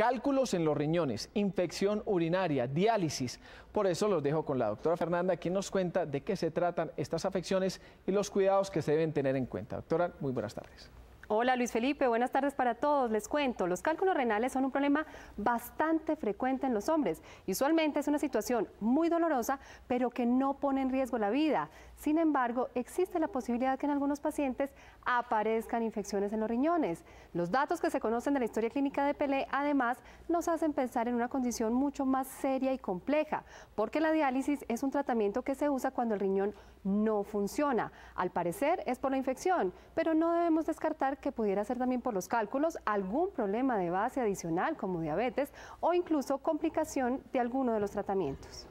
cálculos en los riñones, infección urinaria, diálisis. Por eso los dejo con la doctora Fernanda, quien nos cuenta de qué se tratan estas afecciones y los cuidados que se deben tener en cuenta. Doctora, muy buenas tardes. Hola Luis Felipe, buenas tardes para todos. Les cuento, los cálculos renales son un problema bastante frecuente en los hombres. Usualmente es una situación muy dolorosa, pero que no pone en riesgo la vida. Sin embargo, existe la posibilidad que en algunos pacientes aparezcan infecciones en los riñones. Los datos que se conocen de la historia clínica de Pelé, además, nos hacen pensar en una condición mucho más seria y compleja, porque la diálisis es un tratamiento que se usa cuando el riñón no funciona. Al parecer es por la infección, pero no debemos descartar que pudiera ser también por los cálculos, algún problema de base adicional como diabetes o incluso complicación de alguno de los tratamientos.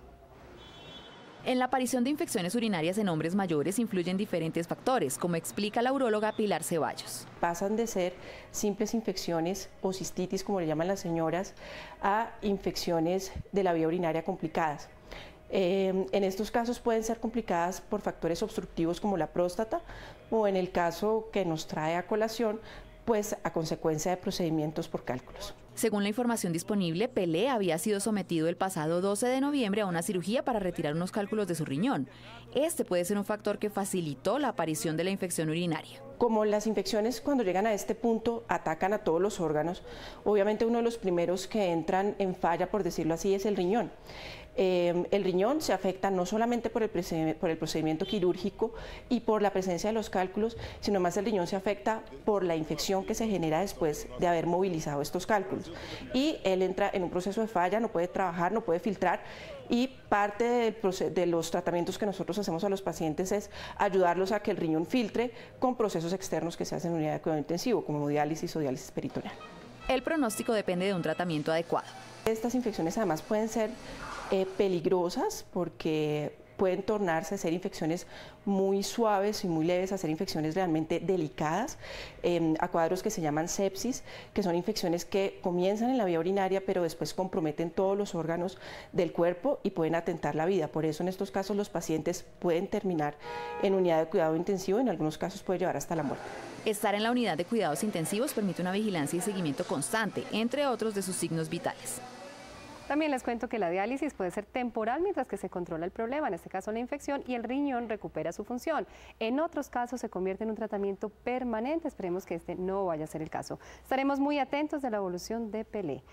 En la aparición de infecciones urinarias en hombres mayores influyen diferentes factores, como explica la uróloga Pilar Ceballos. Pasan de ser simples infecciones o cistitis, como le llaman las señoras, a infecciones de la vía urinaria complicadas. Em, en estos casos pueden ser complicadas por factores obstructivos como la próstata o en el caso que nos trae a colación, pues a consecuencia de procedimientos por cálculos. Según la información disponible, Pelé había sido sometido el pasado 12 de noviembre a una cirugía para retirar unos cálculos de su riñón. Este puede ser un factor que facilitó la aparición de la infección urinaria. Como las infecciones cuando llegan a este punto atacan a todos los órganos, obviamente uno de los primeros que entran en falla, por decirlo así, es el riñón. Em, el riñón se afecta no solamente por el, por el procedimiento quirúrgico y por la presencia de los cálculos, sino más el riñón se afecta por la infección que se genera después de haber movilizado estos cálculos. Y él entra en un proceso de falla, no puede trabajar, no puede filtrar y parte de, los tratamientos que nosotros hacemos a los pacientes es ayudarlos a que el riñón filtre con procesos externos que se hacen en unidad de cuidado intensivo, como diálisis o diálisis peritoneal. El pronóstico depende de un tratamiento adecuado. Estas infecciones además pueden ser eh, peligrosas porque pueden tornarse a ser infecciones muy suaves y muy leves, a ser infecciones realmente delicadas, em, a cuadros que se llaman sepsis, que son infecciones que comienzan en la vía urinaria, pero después comprometen todos los órganos del cuerpo y pueden atentar la vida. Por eso en estos casos los pacientes pueden terminar en unidad de cuidado intensivo, en algunos casos puede llevar hasta la muerte. Estar en la unidad de cuidados intensivos permite una vigilancia y seguimiento constante, entre otros de sus signos vitales. También les cuento que la diálisis puede ser temporal mientras que se controla el problema, en este caso la infección, y el riñón recupera su función. En otros casos se convierte en un tratamiento permanente. Esperemos que este no vaya a ser el caso. Estaremos muy atentos de la evolución de Pelé.